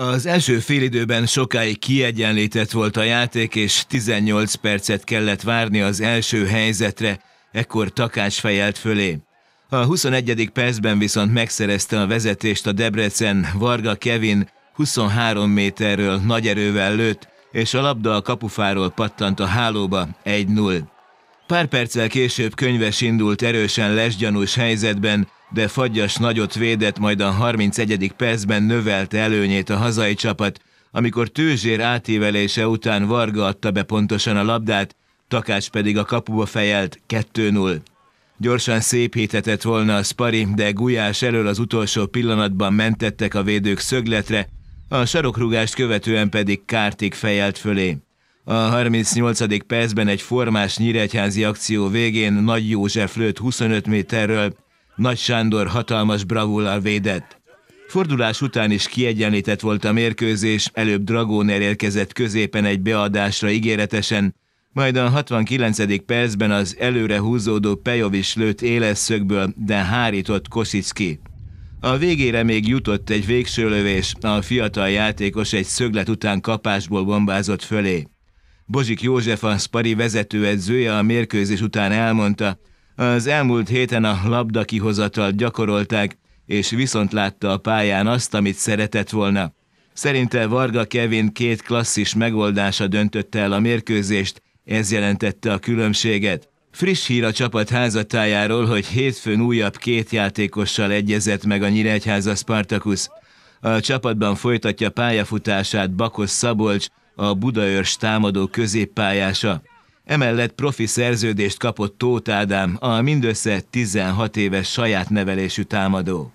Az első félidőben sokáig kiegyenlített volt a játék, és 18 percet kellett várni az első helyzetre, ekkor Takács fejelt fölé. A 21. percben viszont megszerezte a vezetést a Debrecen, Varga Kevin 23 méterről nagy erővel lőtt, és a labda a kapufáról pattant a hálóba 1-0. Pár perccel később könyves indult erősen lesgyanús helyzetben, de Fagyas nagyot védett, majd a 31. percben növelte előnyét a hazai csapat, amikor Tőzsér átívelése után Varga adta be pontosan a labdát, Takács pedig a kapuba fejelt 2-0. Gyorsan szépítetett volna a Spari, de Gulyás elől az utolsó pillanatban mentettek a védők szögletre, a sarokrugást követően pedig Kártik fejelt fölé. A 38. percben egy formás nyíregyházi akció végén Nagy József lőtt 25 méterről, nagy Sándor hatalmas bravullal védett. Fordulás után is kiegyenlített volt a mérkőzés, előbb Dragóner érkezett középen egy beadásra ígéretesen, majd a 69. percben az előre húzódó Pejovics lőtt éles szögből, de hárított Kosicki. A végére még jutott egy végső lövés, a fiatal játékos egy szöglet után kapásból bombázott fölé. Bozsik József, a Spari vezetőedzője a mérkőzés után elmondta, az elmúlt héten a kihozatalt gyakorolták, és viszont látta a pályán azt, amit szeretett volna. Szerinte Varga Kevin két klasszis megoldása döntötte el a mérkőzést, ez jelentette a különbséget. Friss hír a csapat házatájáról, hogy hétfőn újabb két játékossal egyezett meg a Nyíregyháza Spartacus. A csapatban folytatja pályafutását Bakos Szabolcs, a Budaörs támadó középpályása. Emellett profi szerződést kapott Tóth Ádám, a mindössze 16 éves saját nevelésű támadó.